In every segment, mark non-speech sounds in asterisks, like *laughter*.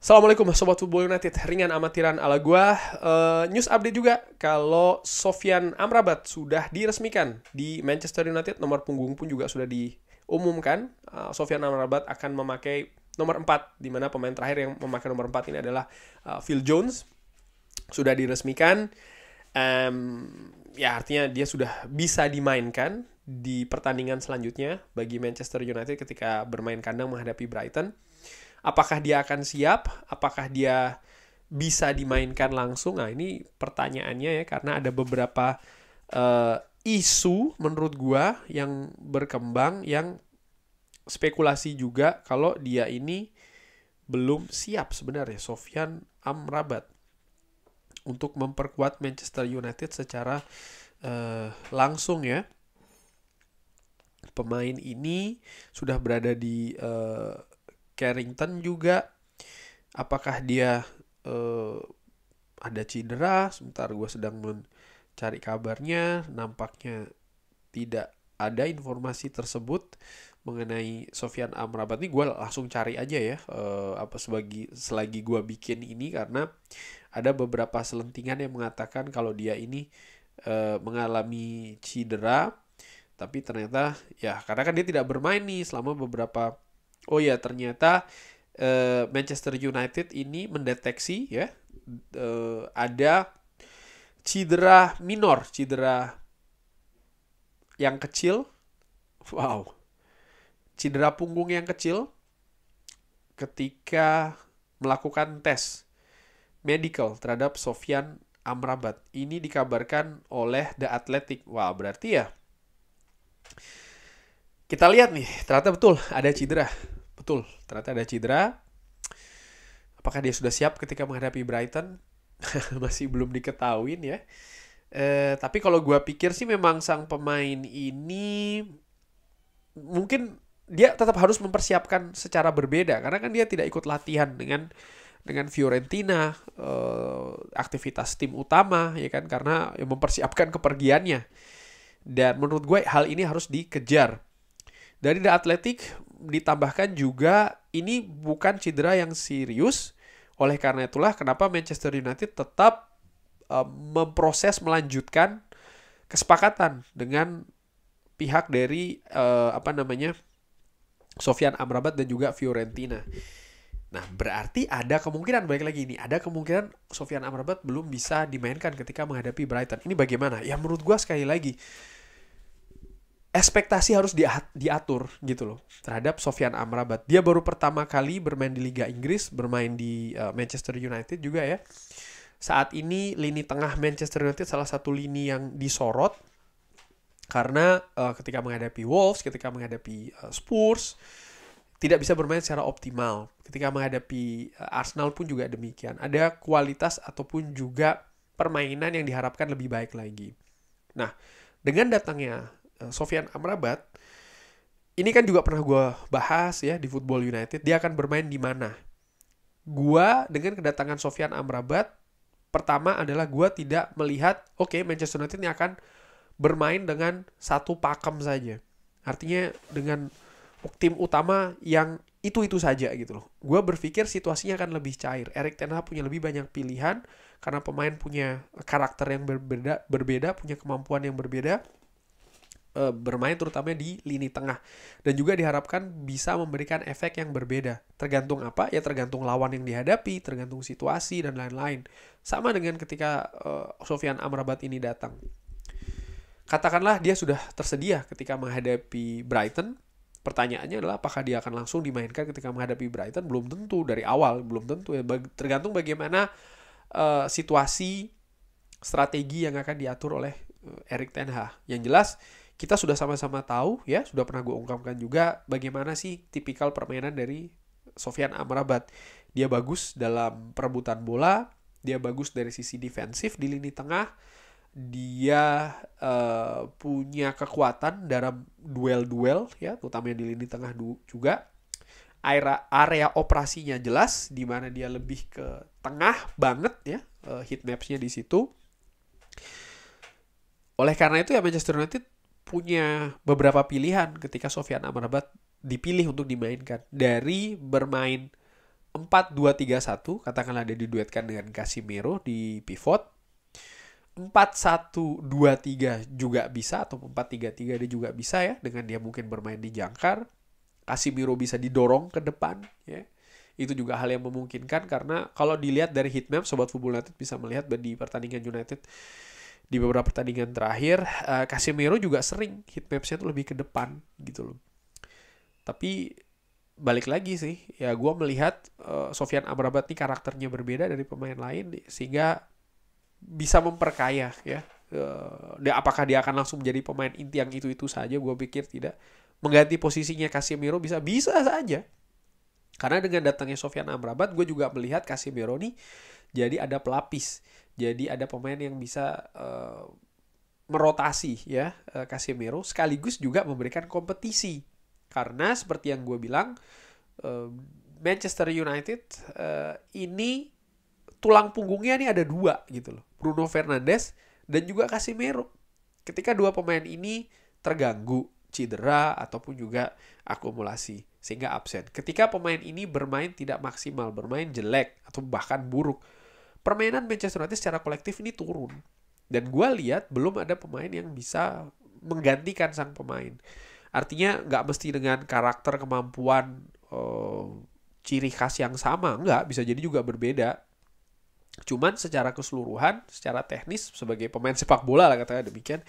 Assalamualaikum Sobat Football United, ringan amatiran ala gua. Uh, news update juga, kalau Sofian Amrabat sudah diresmikan di Manchester United, nomor punggung pun juga sudah diumumkan. Uh, eh, Sofyan Amrabat akan memakai nomor 4, di mana pemain terakhir yang memakai nomor 4 ini adalah uh, Phil Jones. Sudah diresmikan, um, ya artinya dia sudah bisa dimainkan di pertandingan selanjutnya bagi Manchester United ketika bermain kandang menghadapi Brighton apakah dia akan siap, apakah dia bisa dimainkan langsung. Nah, ini pertanyaannya ya karena ada beberapa uh, isu menurut gua yang berkembang yang spekulasi juga kalau dia ini belum siap sebenarnya Sofyan Amrabat untuk memperkuat Manchester United secara uh, langsung ya. Pemain ini sudah berada di uh, Carrington juga apakah dia uh, ada cedera sebentar gue sedang mencari kabarnya nampaknya tidak ada informasi tersebut mengenai Sofian Amrabat ini gue langsung cari aja ya uh, apa sebagai selagi gue bikin ini karena ada beberapa selentingan yang mengatakan kalau dia ini uh, mengalami cedera tapi ternyata ya karena kan dia tidak bermain nih selama beberapa oh ya ternyata uh, Manchester United ini mendeteksi ya uh, ada cedera minor, cedera yang kecil. Wow. Cedera punggung yang kecil ketika melakukan tes medical terhadap Sofian Amrabat. Ini dikabarkan oleh The Athletic. Wah, berarti ya kita lihat nih, ternyata betul ada cedera. Betul, ternyata ada cedera. Apakah dia sudah siap ketika menghadapi Brighton? *laughs* Masih belum diketahui ya. Eh, tapi kalau gue pikir sih memang sang pemain ini mungkin dia tetap harus mempersiapkan secara berbeda karena kan dia tidak ikut latihan dengan dengan Fiorentina eh, aktivitas tim utama ya kan karena mempersiapkan kepergiannya dan menurut gue hal ini harus dikejar dari The Athletic ditambahkan juga ini bukan cedera yang serius. Oleh karena itulah kenapa Manchester United tetap uh, memproses melanjutkan kesepakatan dengan pihak dari uh, apa namanya Sofian Amrabat dan juga Fiorentina. Nah, berarti ada kemungkinan baik lagi ini, ada kemungkinan Sofian Amrabat belum bisa dimainkan ketika menghadapi Brighton. Ini bagaimana? Ya menurut gua sekali lagi ekspektasi harus diatur gitu loh terhadap Sofian Amrabat. Dia baru pertama kali bermain di Liga Inggris, bermain di uh, Manchester United juga ya. Saat ini lini tengah Manchester United salah satu lini yang disorot karena uh, ketika menghadapi Wolves, ketika menghadapi uh, Spurs tidak bisa bermain secara optimal. Ketika menghadapi uh, Arsenal pun juga demikian. Ada kualitas ataupun juga permainan yang diharapkan lebih baik lagi. Nah, dengan datangnya Eh, Sofian Amrabat ini kan juga pernah gue bahas ya di Football United dia akan bermain di mana gue dengan kedatangan Sofian Amrabat pertama adalah gue tidak melihat oke okay, Manchester United ini akan bermain dengan satu pakem saja artinya dengan tim utama yang itu itu saja gitu loh. Gue berpikir situasinya akan lebih cair. Erik Ten Hag punya lebih banyak pilihan karena pemain punya karakter yang berbeda, berbeda punya kemampuan yang berbeda e, bermain terutama di lini tengah dan juga diharapkan bisa memberikan efek yang berbeda tergantung apa ya tergantung lawan yang dihadapi tergantung situasi dan lain-lain sama dengan ketika e, eh, Sofian Amrabat ini datang katakanlah dia sudah tersedia ketika menghadapi Brighton pertanyaannya adalah apakah dia akan langsung dimainkan ketika menghadapi Brighton belum tentu dari awal belum tentu ya tergantung bagaimana uh, situasi strategi yang akan diatur oleh Erik Ten Hag yang jelas kita sudah sama-sama tahu ya, sudah pernah gue ungkapkan juga bagaimana sih tipikal permainan dari Sofian Amrabat. Dia bagus dalam perebutan bola, dia bagus dari sisi defensif di lini tengah, dia uh, punya kekuatan dalam duel-duel ya, terutama di lini tengah juga. Area, area operasinya jelas, di mana dia lebih ke tengah banget ya, uh, heat mapsnya di situ. Oleh karena itu ya Manchester United punya beberapa pilihan ketika Sofian Amrabat dipilih untuk dimainkan dari bermain 4-2-3-1 katakanlah dia diduetkan dengan Casimiro di pivot 4-1-2-3 juga bisa atau 4-3-3 dia juga bisa ya dengan dia mungkin bermain di jangkar Casimiro bisa didorong ke depan ya itu juga hal yang memungkinkan karena kalau dilihat dari heatmap sobat Football United bisa melihat di pertandingan United di beberapa pertandingan terakhir uh, Casemiro juga sering hitmapsnya tuh lebih ke depan gitu loh tapi balik lagi sih ya gue melihat uh, eh, Sofian Amrabat ini karakternya berbeda dari pemain lain sehingga bisa memperkaya ya uh, apakah dia akan langsung menjadi pemain inti yang itu itu saja gue pikir tidak mengganti posisinya Casemiro bisa bisa saja karena dengan datangnya Sofian Amrabat gue juga melihat Casemiro nih jadi ada pelapis jadi ada pemain yang bisa uh, merotasi ya uh, Casemiro sekaligus juga memberikan kompetisi. Karena seperti yang gue bilang uh, Manchester United uh, ini tulang punggungnya ini ada dua gitu loh. Bruno Fernandes dan juga Casemiro. Ketika dua pemain ini terganggu cedera ataupun juga akumulasi sehingga absen. Ketika pemain ini bermain tidak maksimal, bermain jelek atau bahkan buruk, permainan Manchester United secara kolektif ini turun. Dan gue lihat belum ada pemain yang bisa menggantikan sang pemain. Artinya nggak mesti dengan karakter kemampuan uh, ciri khas yang sama, nggak bisa jadi juga berbeda. Cuman secara keseluruhan, secara teknis sebagai pemain sepak bola lah katanya demikian,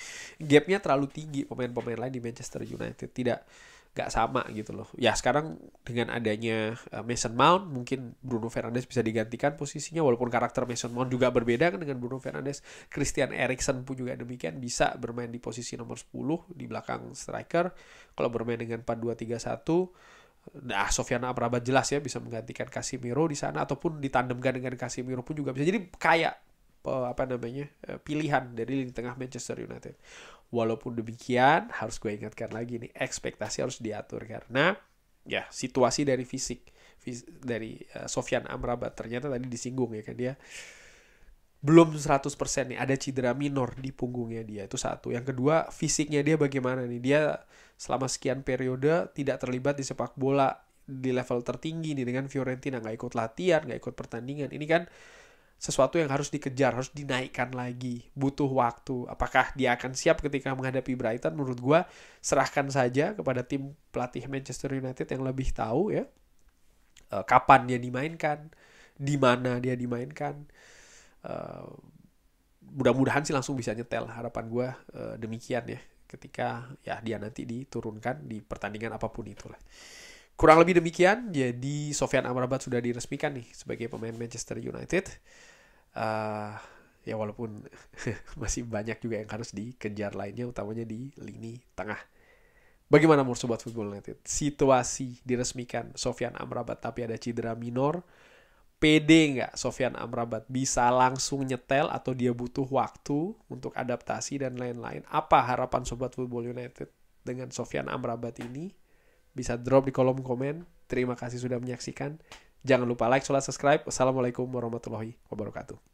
gapnya terlalu tinggi pemain-pemain lain di Manchester United tidak nggak sama gitu loh. Ya sekarang dengan adanya eh, Mason Mount mungkin Bruno Fernandes bisa digantikan posisinya walaupun karakter Mason Mount juga berbeda kan dengan Bruno Fernandes. Christian Eriksen pun juga demikian bisa bermain di posisi nomor 10 di belakang striker. Kalau bermain dengan 4-2-3-1 Nah, Sofiana Amrabat jelas ya bisa menggantikan Casimiro di sana ataupun ditandemkan dengan Casimiro pun juga bisa. Jadi kayak apa namanya eh, pilihan dari lini tengah Manchester United. Walaupun demikian, harus gue ingatkan lagi nih, ekspektasi harus diatur karena ya situasi dari fisik dari uh, Sofyan Amrabat ternyata tadi disinggung ya kan dia belum 100% nih ada cedera minor di punggungnya dia itu satu yang kedua fisiknya dia bagaimana nih dia selama sekian periode tidak terlibat di sepak bola di level tertinggi nih dengan Fiorentina nggak ikut latihan nggak ikut pertandingan ini kan sesuatu yang harus dikejar, harus dinaikkan lagi, butuh waktu. Apakah dia akan siap ketika menghadapi Brighton? Menurut gue serahkan saja kepada tim pelatih Manchester United yang lebih tahu ya eh, kapan dia dimainkan, di mana dia dimainkan. Eh, mudah-mudahan sih langsung bisa nyetel harapan gue eh, demikian ya ketika ya dia nanti diturunkan di pertandingan apapun itulah. Kurang lebih demikian, jadi Sofian Amrabat sudah diresmikan nih sebagai pemain Manchester United uh, ya walaupun *laughs* masih banyak juga yang harus dikejar lainnya utamanya di lini tengah. Bagaimana menurut sobat Football United? Situasi diresmikan Sofian Amrabat tapi ada cedera minor. PD nggak Sofyan Amrabat bisa langsung nyetel atau dia butuh waktu untuk adaptasi dan lain-lain. Apa harapan Sobat Football United dengan Sofian Amrabat ini? Bisa drop di kolom komen. Terima kasih sudah menyaksikan. Jangan lupa like, sholat, subscribe. Wassalamualaikum warahmatullahi wabarakatuh.